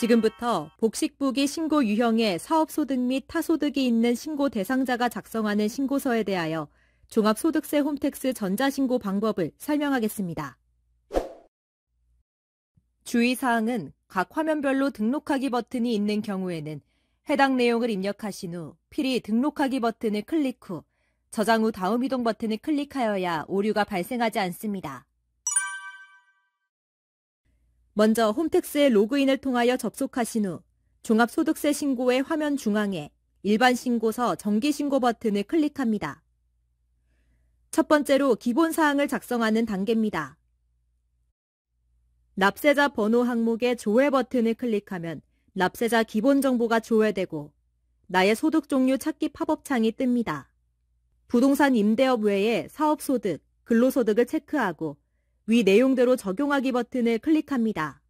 지금부터 복식부기 신고 유형의 사업소득 및 타소득이 있는 신고 대상자가 작성하는 신고서에 대하여 종합소득세 홈택스 전자신고 방법을 설명하겠습니다. 주의사항은 각 화면별로 등록하기 버튼이 있는 경우에는 해당 내용을 입력하신 후 필히 등록하기 버튼을 클릭 후 저장 후 다음 이동 버튼을 클릭하여야 오류가 발생하지 않습니다. 먼저 홈택스에 로그인을 통하여 접속하신 후 종합소득세 신고의 화면 중앙에 일반 신고서 정기 신고 버튼을 클릭합니다. 첫 번째로 기본 사항을 작성하는 단계입니다. 납세자 번호 항목의 조회 버튼을 클릭하면 납세자 기본 정보가 조회되고 나의 소득 종류 찾기 팝업 창이 뜹니다. 부동산 임대업 외에 사업 소득, 근로소득을 체크하고 위 내용대로 적용하기 버튼을 클릭합니다.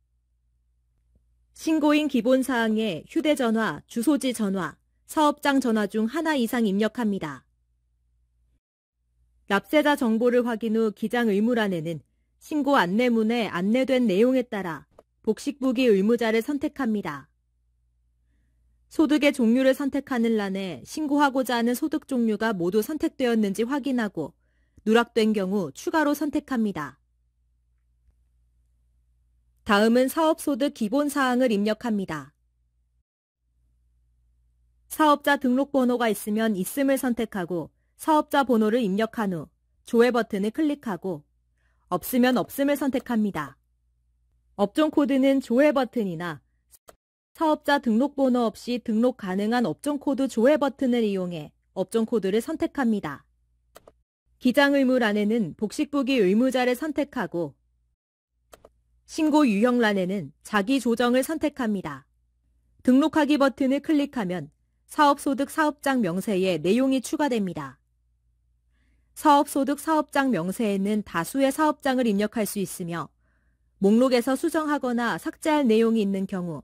신고인 기본사항에 휴대전화, 주소지 전화, 사업장 전화 중 하나 이상 입력합니다. 납세자 정보를 확인 후 기장 의무란에는 신고 안내문에 안내된 내용에 따라 복식부기 의무자를 선택합니다. 소득의 종류를 선택하는 란에 신고하고자 하는 소득 종류가 모두 선택되었는지 확인하고 누락된 경우 추가로 선택합니다. 다음은 사업소득 기본사항을 입력합니다. 사업자 등록번호가 있으면 있음을 선택하고 사업자 번호를 입력한 후 조회 버튼을 클릭하고 없으면 없음을 선택합니다. 업종 코드는 조회 버튼이나 사업자 등록번호 없이 등록 가능한 업종 코드 조회 버튼을 이용해 업종 코드를 선택합니다. 기장 의무란에는 복식부기 의무자를 선택하고 신고 유형란에는 자기 조정을 선택합니다. 등록하기 버튼을 클릭하면 사업소득 사업장 명세에 내용이 추가됩니다. 사업소득 사업장 명세에는 다수의 사업장을 입력할 수 있으며 목록에서 수정하거나 삭제할 내용이 있는 경우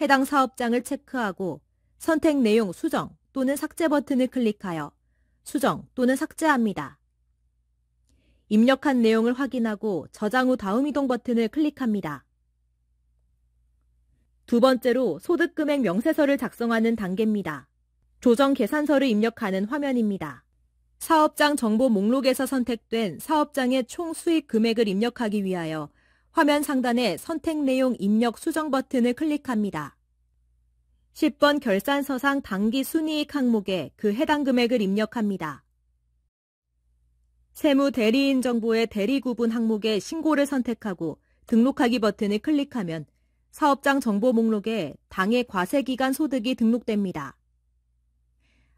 해당 사업장을 체크하고 선택 내용 수정 또는 삭제 버튼을 클릭하여 수정 또는 삭제합니다. 입력한 내용을 확인하고 저장 후 다음 이동 버튼을 클릭합니다. 두 번째로 소득금액 명세서를 작성하는 단계입니다. 조정 계산서를 입력하는 화면입니다. 사업장 정보 목록에서 선택된 사업장의 총 수익 금액을 입력하기 위하여 화면 상단에 선택 내용 입력 수정 버튼을 클릭합니다. 10번 결산서상 당기 순이익 항목에 그 해당 금액을 입력합니다. 세무 대리인 정보의 대리 구분 항목에 신고를 선택하고 등록하기 버튼을 클릭하면 사업장 정보 목록에 당해 과세기간 소득이 등록됩니다.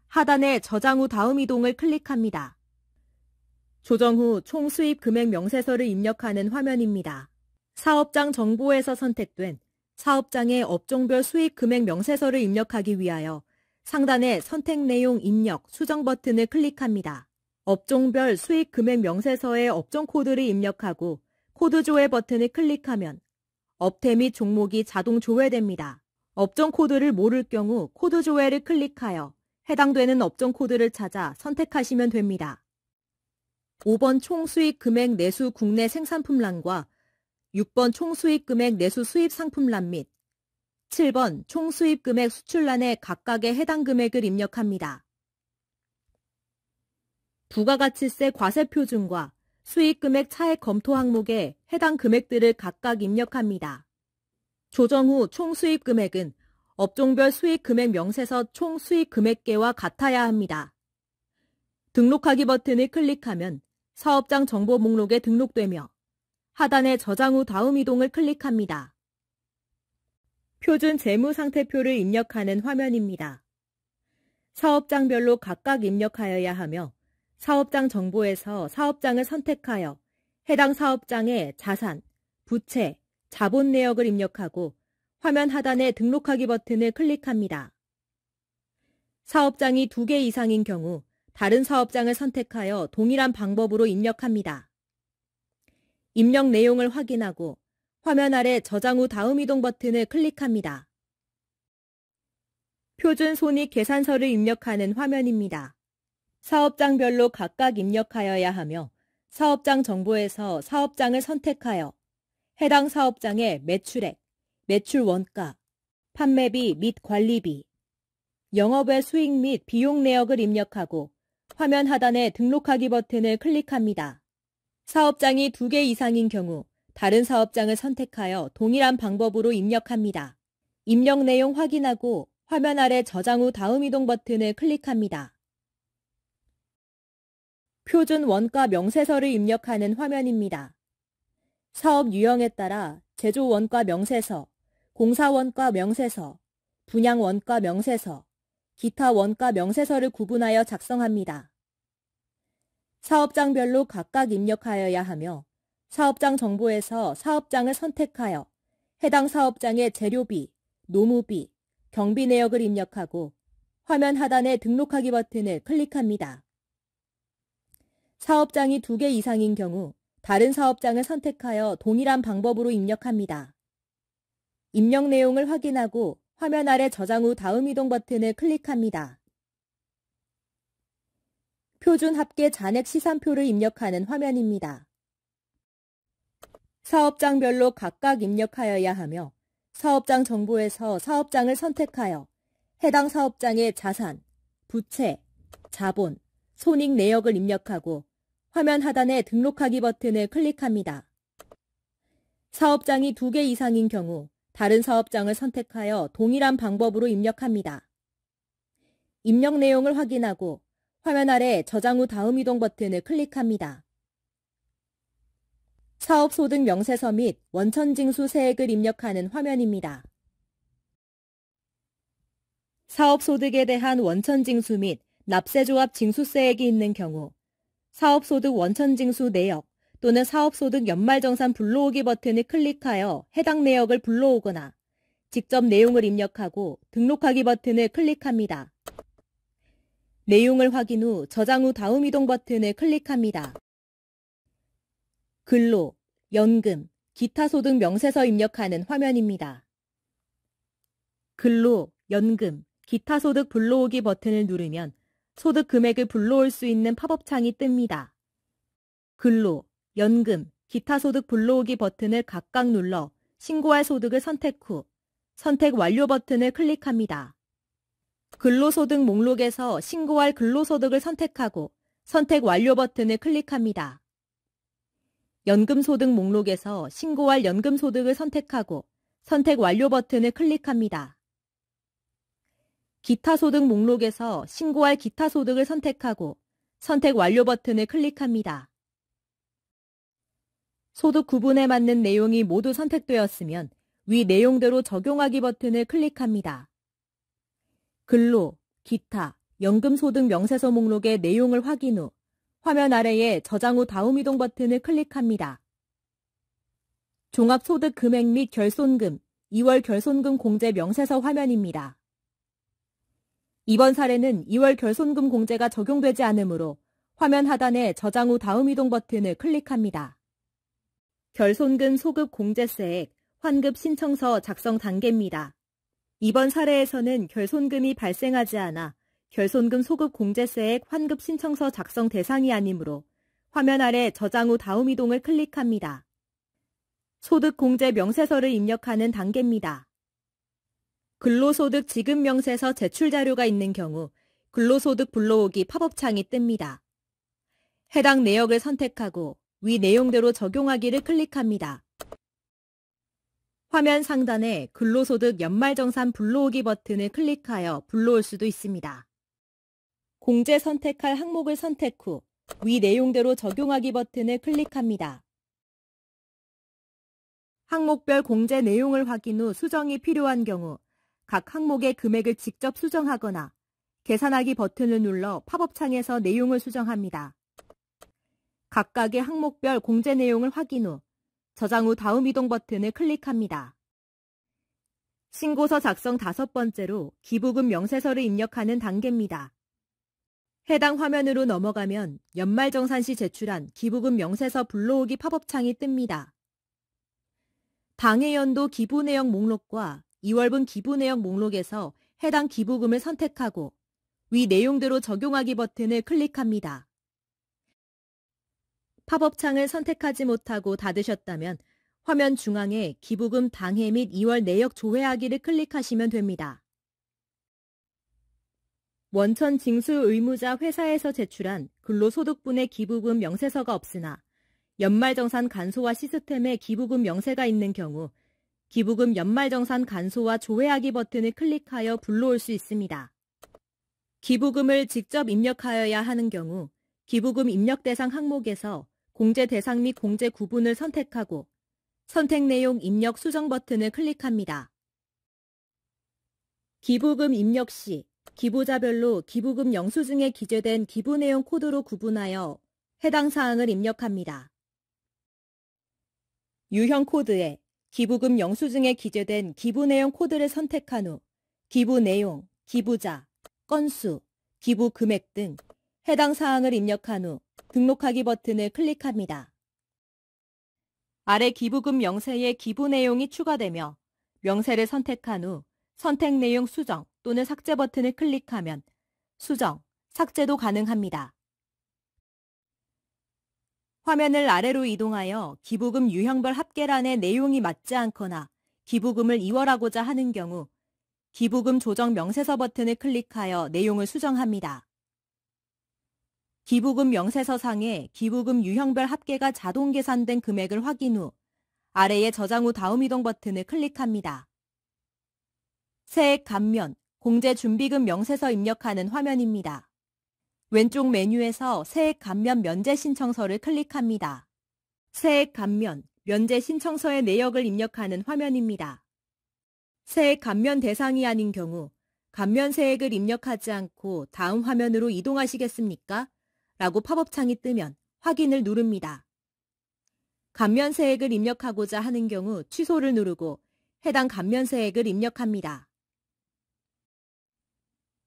하단에 저장 후 다음 이동을 클릭합니다. 조정 후 총 수입 금액 명세서를 입력하는 화면입니다. 사업장 정보에서 선택된 사업장의 업종별 수입 금액 명세서를 입력하기 위하여 상단에 선택 내용 입력 수정 버튼을 클릭합니다. 업종별 수익 금액 명세서에 업종 코드를 입력하고 코드 조회 버튼을 클릭하면 업태 및 종목이 자동 조회됩니다. 업종 코드를 모를 경우 코드 조회를 클릭하여 해당되는 업종 코드를 찾아 선택하시면 됩니다. 5번 총수익 금액 내수 국내 생산품란과 6번 총수익 금액 내수 수입 상품란 및 7번 총수입 금액 수출란에 각각의 해당 금액을 입력합니다. 부가가치세 과세 표준과 수익금액 차액 검토 항목에 해당 금액들을 각각 입력합니다. 조정 후 총수익 금액은 업종별 수익 금액 명세서 총 수익 금액계와 같아야 합니다. 등록하기 버튼을 클릭하면 사업장 정보 목록에 등록되며 하단에 저장 후 다음 이동을 클릭합니다. 표준 재무 상태표를 입력하는 화면입니다. 사업장별로 각각 입력하여야 하며 사업장 정보에서 사업장을 선택하여 해당 사업장의 자산, 부채, 자본 내역을 입력하고 화면 하단의 등록하기 버튼을 클릭합니다. 사업장이 두 개 이상인 경우 다른 사업장을 선택하여 동일한 방법으로 입력합니다. 입력 내용을 확인하고 화면 아래 저장 후 다음 이동 버튼을 클릭합니다. 표준 손익 계산서를 입력하는 화면입니다. 사업장별로 각각 입력하여야 하며 사업장 정보에서 사업장을 선택하여 해당 사업장의 매출액, 매출 원가, 판매비 및 관리비, 영업의 수익 및 비용 내역을 입력하고 화면 하단에 등록하기 버튼을 클릭합니다. 사업장이 두 개 이상인 경우 다른 사업장을 선택하여 동일한 방법으로 입력합니다. 입력 내용 확인하고 화면 아래 저장 후 다음 이동 버튼을 클릭합니다. 표준 원가 명세서를 입력하는 화면입니다. 사업 유형에 따라 제조 원가 명세서, 공사 원가 명세서, 분양 원가 명세서, 기타 원가 명세서를 구분하여 작성합니다. 사업장별로 각각 입력하여야 하며 사업장 정보에서 사업장을 선택하여 해당 사업장의 재료비, 노무비, 경비 내역을 입력하고 화면 하단의 등록하기 버튼을 클릭합니다. 사업장이 두 개 이상인 경우 다른 사업장을 선택하여 동일한 방법으로 입력합니다. 입력 내용을 확인하고 화면 아래 저장 후 다음 이동 버튼을 클릭합니다. 표준 합계 잔액 시산표를 입력하는 화면입니다. 사업장별로 각각 입력하여야 하며 사업장 정보에서 사업장을 선택하여 해당 사업장의 자산, 부채, 자본, 손익 내역을 입력하고 화면 하단의 등록하기 버튼을 클릭합니다. 사업장이 두 개 이상인 경우 다른 사업장을 선택하여 동일한 방법으로 입력합니다. 입력 내용을 확인하고 화면 아래 저장 후 다음 이동 버튼을 클릭합니다. 사업소득 명세서 및 원천징수 세액을 입력하는 화면입니다. 사업소득에 대한 원천징수 및 납세조합 징수세액이 있는 경우 사업소득 원천징수 내역 또는 사업소득 연말정산 불러오기 버튼을 클릭하여 해당 내역을 불러오거나 직접 내용을 입력하고 등록하기 버튼을 클릭합니다. 내용을 확인 후 저장 후 다음 이동 버튼을 클릭합니다. 근로, 연금, 기타 소득 명세서 입력하는 화면입니다. 근로, 연금, 기타 소득 불러오기 버튼을 누르면 소득 금액을 불러올 수 있는 팝업 창이 뜹니다. 근로, 연금, 기타 소득 불러오기 버튼을 각각 눌러 신고할 소득을 선택 후 선택 완료 버튼을 클릭합니다. 근로소득 목록에서 신고할 근로소득을 선택하고 선택 완료 버튼을 클릭합니다. 연금소득 목록에서 신고할 연금소득을 선택하고 선택 완료 버튼을 클릭합니다. 기타 소득 목록에서 신고할 기타 소득을 선택하고 선택 완료 버튼을 클릭합니다. 소득 구분에 맞는 내용이 모두 선택되었으면 위 내용대로 적용하기 버튼을 클릭합니다. 근로, 기타, 연금소득 명세서 목록의 내용을 확인 후 화면 아래에 저장 후 다음 이동 버튼을 클릭합니다. 종합소득 금액 및 결손금, 2월 결손금 공제 명세서 화면입니다. 이번 사례는 2월 결손금 공제가 적용되지 않으므로 화면 하단에 저장 후 다음 이동 버튼을 클릭합니다. 결손금 소급 공제세액 환급 신청서 작성 단계입니다. 이번 사례에서는 결손금이 발생하지 않아 결손금 소급 공제세액 환급 신청서 작성 대상이 아니므로 화면 아래 저장 후 다음 이동을 클릭합니다. 소득공제 명세서를 입력하는 단계입니다. 근로소득 지급명세서 제출 자료가 있는 경우 근로소득 불러오기 팝업창이 뜹니다. 해당 내역을 선택하고 위 내용대로 적용하기를 클릭합니다. 화면 상단에 근로소득 연말정산 불러오기 버튼을 클릭하여 불러올 수도 있습니다. 공제 선택할 항목을 선택 후 위 내용대로 적용하기 버튼을 클릭합니다. 항목별 공제 내용을 확인 후 수정이 필요한 경우 각 항목의 금액을 직접 수정하거나 계산하기 버튼을 눌러 팝업창에서 내용을 수정합니다. 각각의 항목별 공제 내용을 확인 후 저장 후 다음 이동 버튼을 클릭합니다. 신고서 작성 다섯 번째로 기부금 명세서를 입력하는 단계입니다. 해당 화면으로 넘어가면 연말정산 시 제출한 기부금 명세서 불러오기 팝업창이 뜹니다. 당해 연도 기부 내역 목록과 2월분 기부 내역 목록에서 해당 기부금을 선택하고 위 내용대로 적용하기 버튼을 클릭합니다. 팝업 창을 선택하지 못하고 닫으셨다면 화면 중앙에 기부금 당해 및 2월 내역 조회하기를 클릭하시면 됩니다. 원천 징수 의무자 회사에서 제출한 근로소득분의 기부금 명세서가 없으나 연말정산 간소화 시스템에 기부금 명세가 있는 경우 기부금 연말정산 간소화 조회하기 버튼을 클릭하여 불러올 수 있습니다. 기부금을 직접 입력하여야 하는 경우 기부금 입력 대상 항목에서 공제 대상 및 공제 구분을 선택하고 선택 내용 입력 수정 버튼을 클릭합니다. 기부금 입력 시 기부자별로 기부금 영수증에 기재된 기부 내용 코드로 구분하여 해당 사항을 입력합니다. 유형 코드에 기부금 영수증에 기재된 기부 내용 코드를 선택한 후 기부 내용, 기부자, 건수, 기부 금액 등 해당 사항을 입력한 후 등록하기 버튼을 클릭합니다. 아래 기부금 명세에 기부 내용이 추가되며 명세를 선택한 후 선택 내용 수정 또는 삭제 버튼을 클릭하면 수정, 삭제도 가능합니다. 화면을 아래로 이동하여 기부금 유형별 합계란의 내용이 맞지 않거나 기부금을 이월하고자 하는 경우 기부금 조정 명세서 버튼을 클릭하여 내용을 수정합니다. 기부금 명세서 상에 기부금 유형별 합계가 자동 계산된 금액을 확인 후아래에 저장 후 다음 이동 버튼을 클릭합니다. 세액 감면, 공제 준비금 명세서 입력하는 화면입니다. 왼쪽 메뉴에서 세액 감면 면제 신청서를 클릭합니다. 세액 감면 면제 신청서의 내역을 입력하는 화면입니다. 세액 감면 대상이 아닌 경우 감면 세액을 입력하지 않고 다음 화면으로 이동하시겠습니까? 라고 팝업창이 뜨면 확인을 누릅니다. 감면 세액을 입력하고자 하는 경우 취소를 누르고 해당 감면 세액을 입력합니다.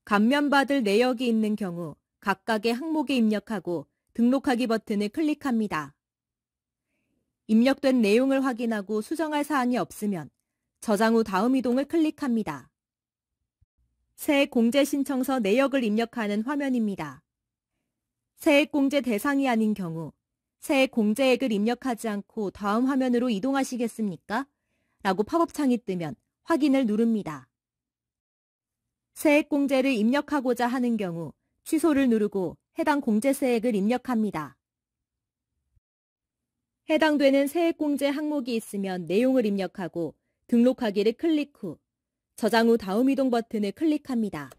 감면받을 내역이 있는 경우 각각의 항목에 입력하고 등록하기 버튼을 클릭합니다. 입력된 내용을 확인하고 수정할 사항이 없으면 저장 후 다음 이동을 클릭합니다. 세액 공제 신청서 내역을 입력하는 화면입니다. 세액 공제 대상이 아닌 경우 세액 공제액을 입력하지 않고 다음 화면으로 이동하시겠습니까? 라고 팝업 창이 뜨면 확인을 누릅니다. 세액 공제를 입력하고자 하는 경우 취소를 누르고 해당 공제세액을 입력합니다. 해당되는 세액공제 항목이 있으면 내용을 입력하고 등록하기를 클릭 후 저장 후 다음 이동 버튼을 클릭합니다.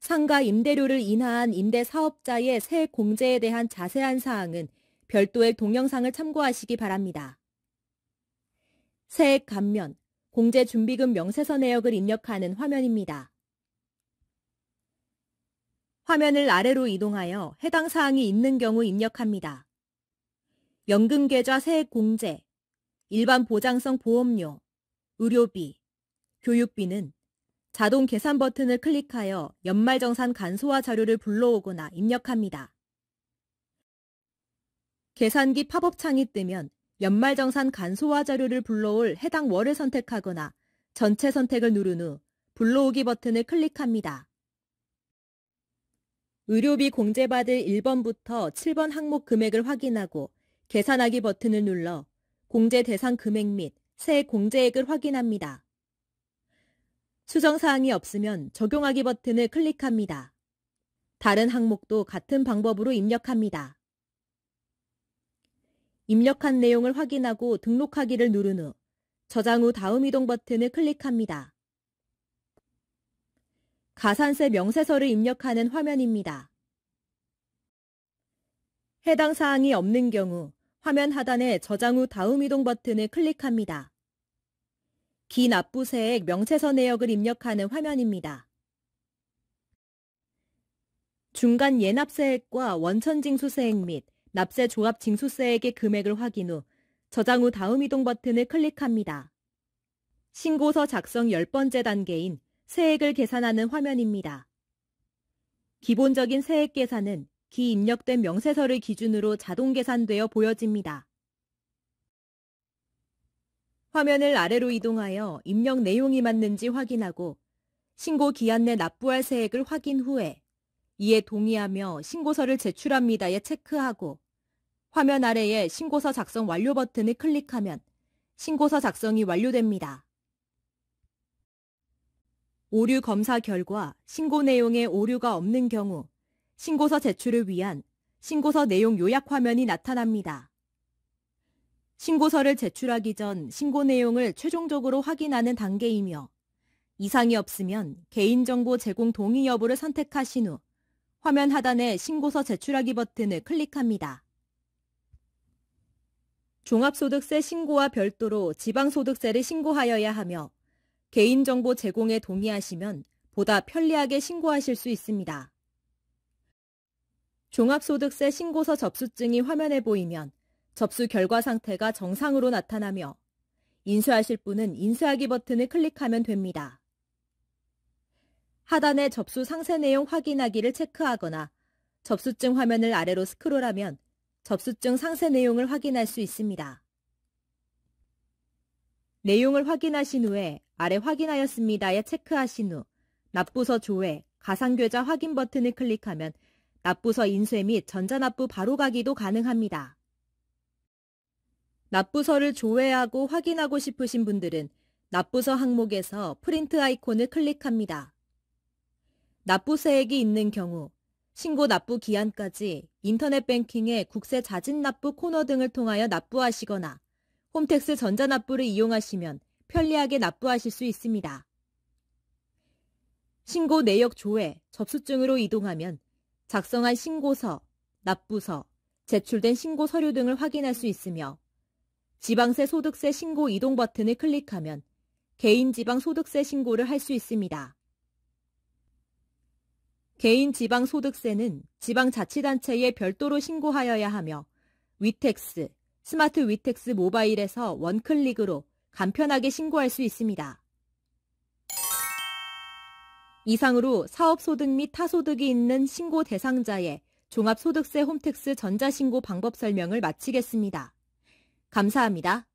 상가 임대료를 인하한 임대사업자의 세액공제에 대한 자세한 사항은 별도의 동영상을 참고하시기 바랍니다. 세액 감면, 공제준비금 명세서 내역을 입력하는 화면입니다. 화면을 아래로 이동하여 해당 사항이 있는 경우 입력합니다. 연금계좌 세액 공제, 일반 보장성 보험료, 의료비, 교육비는 자동 계산 버튼을 클릭하여 연말정산 간소화 자료를 불러오거나 입력합니다. 계산기 팝업 창이 뜨면 연말정산 간소화 자료를 불러올 해당 월을 선택하거나 전체 선택을 누른 후 불러오기 버튼을 클릭합니다. 의료비 공제받을 1번부터 7번 항목 금액을 확인하고 계산하기 버튼을 눌러 공제 대상 금액 및 새 공제액을 확인합니다. 수정 사항이 없으면 적용하기 버튼을 클릭합니다. 다른 항목도 같은 방법으로 입력합니다. 입력한 내용을 확인하고 등록하기를 누른 후 저장 후 다음 이동 버튼을 클릭합니다. 가산세 명세서를 입력하는 화면입니다. 해당 사항이 없는 경우 화면 하단에 저장 후 다음 이동 버튼을 클릭합니다. 기 납부세액 명세서 내역을 입력하는 화면입니다. 중간 예납세액과 원천징수세액 및 납세 조합 징수세액의 금액을 확인 후 저장 후 다음 이동 버튼을 클릭합니다. 신고서 작성 10번째 단계인 세액을 계산하는 화면입니다. 기본적인 세액 계산은 기 입력된 명세서를 기준으로 자동 계산되어 보여집니다. 화면을 아래로 이동하여 입력 내용이 맞는지 확인하고 신고 기한 내 납부할 세액을 확인 후에 이에 동의하며 신고서를 제출합니다에 체크하고 화면 아래에 신고서 작성 완료 버튼을 클릭하면 신고서 작성이 완료됩니다. 오류 검사 결과 신고 내용에 오류가 없는 경우 신고서 제출을 위한 신고서 내용 요약 화면이 나타납니다. 신고서를 제출하기 전 신고 내용을 최종적으로 확인하는 단계이며 이상이 없으면 개인정보 제공 동의 여부를 선택하신 후 화면 하단에 신고서 제출하기 버튼을 클릭합니다. 종합소득세 신고와 별도로 지방소득세를 신고하여야 하며 개인정보 제공에 동의하시면 보다 편리하게 신고하실 수 있습니다. 종합소득세 신고서 접수증이 화면에 보이면 접수 결과 상태가 정상으로 나타나며 인쇄하실 분은 인쇄하기 버튼을 클릭하면 됩니다. 하단의 접수 상세 내용 확인하기를 체크하거나 접수증 화면을 아래로 스크롤하면 접수증 상세 내용을 확인할 수 있습니다. 내용을 확인하신 후에 아래 확인하였습니다에 체크하신 후 납부서 조회, 가상계좌 확인 버튼을 클릭하면 납부서 인쇄 및 전자납부 바로가기도 가능합니다. 납부서를 조회하고 확인하고 싶으신 분들은 납부서 항목에서 프린트 아이콘을 클릭합니다. 납부세액이 있는 경우 신고 납부 기한까지 인터넷 뱅킹의 국세 자진 납부 코너 등을 통하여 납부하시거나 홈택스 전자납부를 이용하시면 편리하게 납부하실 수 있습니다. 신고 내역 조회, 접수증으로 이동하면 작성한 신고서, 납부서, 제출된 신고 서류 등을 확인할 수 있으며 지방세 소득세 신고 이동 버튼을 클릭하면 개인 지방 소득세 신고를 할 수 있습니다. 개인 지방 소득세는 지방자치단체에 별도로 신고하여야 하며 위텍스, 스마트 위텍스 모바일에서 원클릭으로 간편하게 신고할 수 있습니다. 이상으로 사업소득 및 타소득이 있는 신고 대상자의 종합소득세 홈택스 전자신고 방법 설명을 마치겠습니다. 감사합니다.